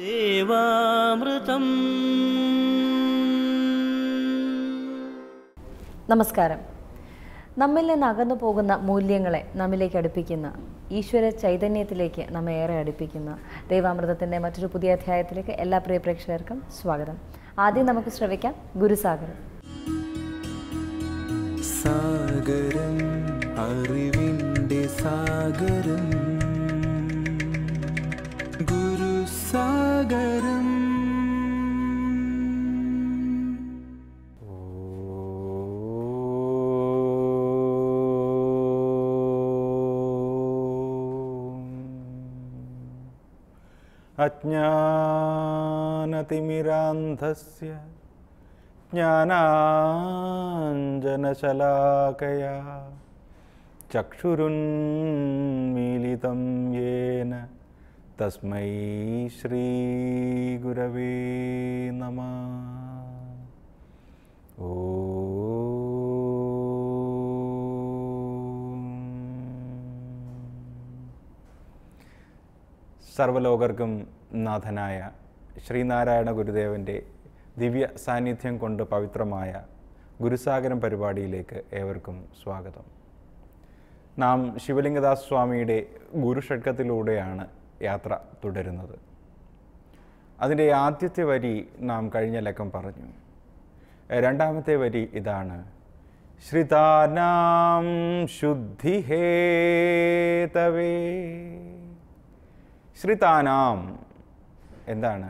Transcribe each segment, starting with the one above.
ദേവാമൃതം നമസ്കാരം നമ്മിൽ നിന്ന് അകന്നു പോകുന്ന മൂല്യങ്ങളെ നമ്മിലേക്ക് അടുപ്പിക്കുന്ന ഈശ്വര ചൈതന്യത്തിലേക്ക് നമ്മെ ഏറെ അടുപ്പിക്കുന്ന ദൈവാമൃതത്തിൻ്റെ മറ്റൊരു പുതിയ അധ്യായത്തിലേക്ക് എല്ലാ പ്രിയ പ്രേക്ഷകർക്കും സ്വാഗതം ആദ്യം നമുക്ക് ശ്രവിക്കാം ഗുരുസാഗരം സാഗരം അറിവിൻ്റെ സാഗരം अज्ञानतिमिरान्धस्य ज्ञानाञ्जनशलाकया चक्षुरुन्मीलितं येन तस्मै श्रीगुरवे नमः ओ സർവ്വലോകർക്കും നാഥനായ ശ്രീനാരായണ ഗുരുദേവൻ്റെ ദിവ്യ സാന്നിധ്യം കൊണ്ട് പവിത്രമായ ഗുരുസാഗരം പരിപാടിയിലേക്ക് ഏവർക്കും സ്വാഗതം നാം ശിവലിംഗദാസ് സ്വാമിയുടെ ഗുരുഷഡ്കത്തിലൂടെയാണ് യാത്ര തുടരുന്നത് അതിൻ്റെ ആദ്യത്തെ വരി നാം കഴിഞ്ഞ ലക്കം പറഞ്ഞു രണ്ടാമത്തെ വരി ഇതാണ് ശ്രിതാനാം ശുദ്ധിഹേതവേ ശ്രിതാനാം എന്താണ്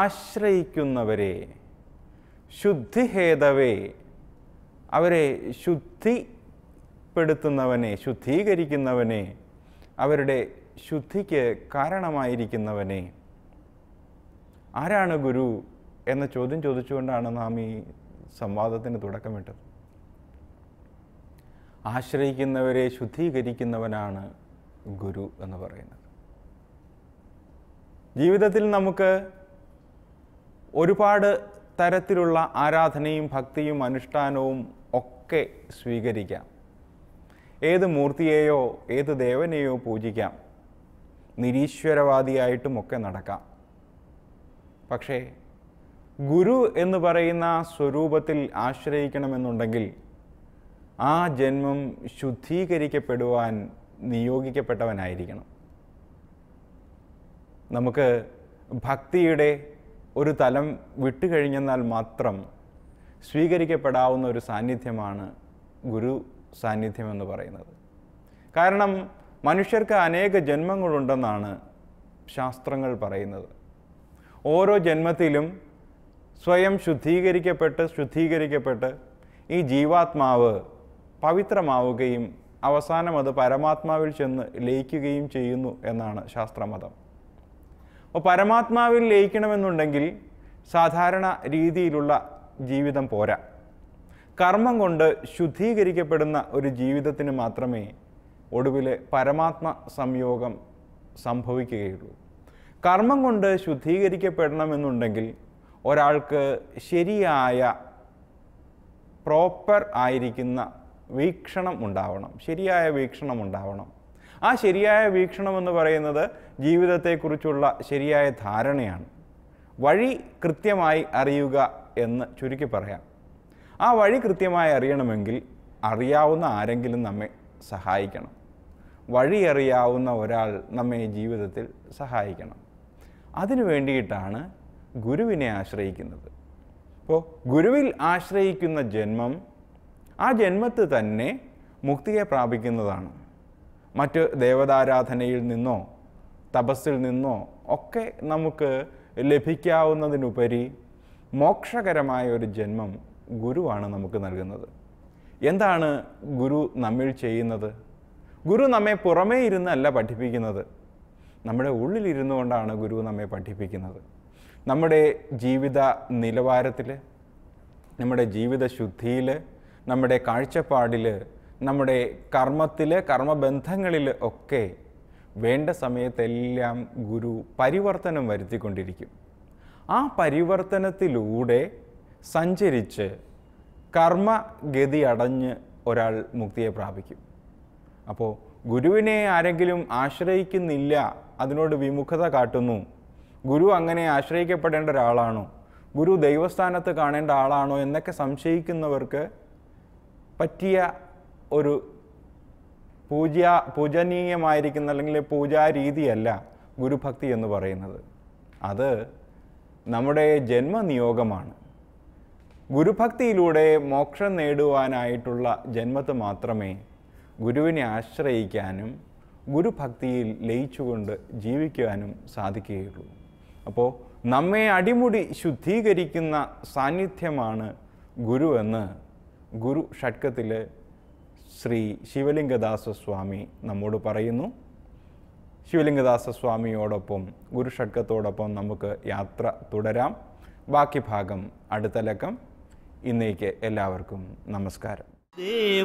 ആശ്രയിക്കുന്നവരെ ശുദ്ധിഹേതവേ അവരെ ശുദ്ധിപ്പെടുത്തുന്നവനെ ശുദ്ധീകരിക്കുന്നവനെ അവരുടെ ശുദ്ധിക്ക് കാരണമായിരിക്കുന്നവനെ ആരാണ് ഗുരു എന്ന ചോദ്യം ചോദിച്ചുകൊണ്ടാണ് നാം ഈ സംവാദത്തിന് തുടക്കമിട്ടത് ആശ്രയിക്കുന്നവരെ ശുദ്ധീകരിക്കുന്നവനാണ് ഗുരു എന്ന് പറയുന്നത് ജീവിതത്തിൽ നമുക്ക് ഒരുപാട് തരത്തിലുള്ള ആരാധനയും ഭക്തിയും അനുഷ്ഠാനവും ഒക്കെ സ്വീകരിക്കാം ഏത് മൂർത്തിയെയോ ഏത് ദേവനെയോ പൂജിക്കാം നിരീശ്വരവാദിയായിട്ടുമൊക്കെ നടക്കാം പക്ഷേ ഗുരു എന്ന് പറയുന്ന സ്വരൂപത്തിൽ ആശ്രയിക്കണമെന്നുണ്ടെങ്കിൽ ആ ജന്മം ശുദ്ധീകരിക്കപ്പെടുവാൻ നിയോഗിക്കപ്പെട്ടവനായിരിക്കണം നമുക്ക് ഭക്തിയുടെ ഒരു തലം വിട്ടുകഴിഞ്ഞെന്നാൽ മാത്രം സ്വീകരിക്കപ്പെടാവുന്ന ഒരു സാന്നിധ്യമാണ് ഗുരു സാന്നിധ്യം എന്ന് പറയുന്നത് കാരണം മനുഷ്യർക്ക് അനേക ജന്മങ്ങളുണ്ടെന്നാണ് ശാസ്ത്രങ്ങൾ പറയുന്നത് ഓരോ ജന്മത്തിലും സ്വയം ശുദ്ധീകരിക്കപ്പെട്ട് ശുദ്ധീകരിക്കപ്പെട്ട് ഈ ജീവാത്മാവ് പവിത്രമാവുകയും അവസാനം അത് പരമാത്മാവിൽ ചെന്ന് ലയിക്കുകയും ചെയ്യുന്നു എന്നാണ് ശാസ്ത്രമതം അപ്പോൾ പരമാത്മാവിൽ ലയിക്കണമെന്നുണ്ടെങ്കിൽ സാധാരണ രീതിയിലുള്ള ജീവിതം പോരാ കർമ്മം കൊണ്ട് ശുദ്ധീകരിക്കപ്പെടുന്ന ഒരു ജീവിതത്തിന് മാത്രമേ ഒടുവിൽ പരമാത്മ സംയോഗം സംഭവിക്കുകയുള്ളൂ കർമ്മം കൊണ്ട് ശുദ്ധീകരിക്കപ്പെടണമെന്നുണ്ടെങ്കിൽ ഒരാൾക്ക് ശരിയായ പ്രോപ്പർ ആയിരിക്കുന്ന വീക്ഷണം ഉണ്ടാവണം ശരിയായ വീക്ഷണം ഉണ്ടാവണം ആ ശരിയായ വീക്ഷണം എന്ന് പറയുന്നത് ജീവിതത്തെക്കുറിച്ചുള്ള ശരിയായ ധാരണയാണ് വഴി കൃത്യമായി അറിയുക എന്ന് ചുരുക്കി പറയാം ആ വഴി കൃത്യമായി അറിയണമെങ്കിൽ അറിയാവുന്ന ആരെങ്കിലും നമ്മെ സഹായിക്കണം വഴി അറിയാവുന്ന ഒരാൾ നമ്മെ ജീവിതത്തിൽ സഹായിക്കണം അതിനു വേണ്ടിയിട്ടാണ് ഗുരുവിനെ ആശ്രയിക്കുന്നത് അപ്പോൾ ഗുരുവിൽ ആശ്രയിക്കുന്ന ജന്മം ആ ജന്മത്ത് തന്നെ മുക്തിയെ പ്രാപിക്കുന്നതാണ് മറ്റ് ദേവതാരാധനയിൽ നിന്നോ തപസ്സിൽ നിന്നോ ഒക്കെ നമുക്ക് ലഭിക്കാവുന്നതിനുപരി മോക്ഷകരമായ ഒരു ജന്മം ഗുരുവാണ് നമുക്ക് നൽകുന്നത് എന്താണ് ഗുരു നമ്മിൽ ചെയ്യുന്നത് ഗുരു നമ്മെ പുറമേ ഇരുന്നല്ല പഠിപ്പിക്കുന്നത് നമ്മുടെ ഉള്ളിലിരുന്നു കൊണ്ടാണ് ഗുരു നമ്മെ പഠിപ്പിക്കുന്നത് നമ്മുടെ ജീവിത നിലവാരത്തിൽ നമ്മുടെ ജീവിത ശുദ്ധിയിൽ നമ്മുടെ കാഴ്ചപ്പാടിൽ നമ്മുടെ കർമ്മത്തിൽ കർമ്മബന്ധങ്ങളിൽ ഒക്കെ വേണ്ട സമയത്തെല്ലാം ഗുരു പരിവർത്തനം വരുത്തിക്കൊണ്ടിരിക്കും ആ പരിവർത്തനത്തിലൂടെ സഞ്ചരിച്ച് കർമ്മഗതി അടഞ്ഞ് ഒരാൾ മുക്തിയെ പ്രാപിക്കും അപ്പോൾ ഗുരുവിനെ ആരെങ്കിലും ആശ്രയിക്കുന്നില്ല അതിനോട് വിമുഖത കാട്ടുന്നു ഗുരു അങ്ങനെ ആശ്രയിക്കപ്പെടേണ്ട ഒരാളാണോ ഗുരു ദൈവസ്ഥാനത്ത് കാണേണ്ട ആളാണോ എന്നൊക്കെ സംശയിക്കുന്നവർക്ക് പറ്റിയ ഒരു പൂജ്യ പൂജനീയമായിരിക്കുന്ന അല്ലെങ്കിൽ പൂജാ രീതിയല്ല ഗുരുഭക്തി എന്ന് പറയുന്നത് അത് നമ്മുടെ ജന്മനിയോഗമാണ് ഗുരുഭക്തിയിലൂടെ മോക്ഷം നേടുവാനായിട്ടുള്ള ജന്മത്ത് മാത്രമേ ഗുരുവിനെ ആശ്രയിക്കാനും ഗുരുഭക്തിയിൽ ലയിച്ചുകൊണ്ട് ജീവിക്കുവാനും സാധിക്കുകയുള്ളൂ അപ്പോൾ നമ്മെ അടിമുടി ശുദ്ധീകരിക്കുന്ന സാന്നിധ്യമാണ് ഗുരു എന്ന് ഗുരു ഷഡ്കത്തിൽ ശ്രീ ശിവലിംഗദാസസ്വാമി നമ്മോട് പറയുന്നു ശിവലിംഗദാസസ്വാമിയോടൊപ്പം ഗുരുഷഡ്കത്തോടൊപ്പം നമുക്ക് യാത്ര തുടരാം ബാക്കി ഭാഗം അടുത്ത ലക്കം ഇന്നേക്ക് എല്ലാവർക്കും നമസ്കാരം ദേവാമൃതം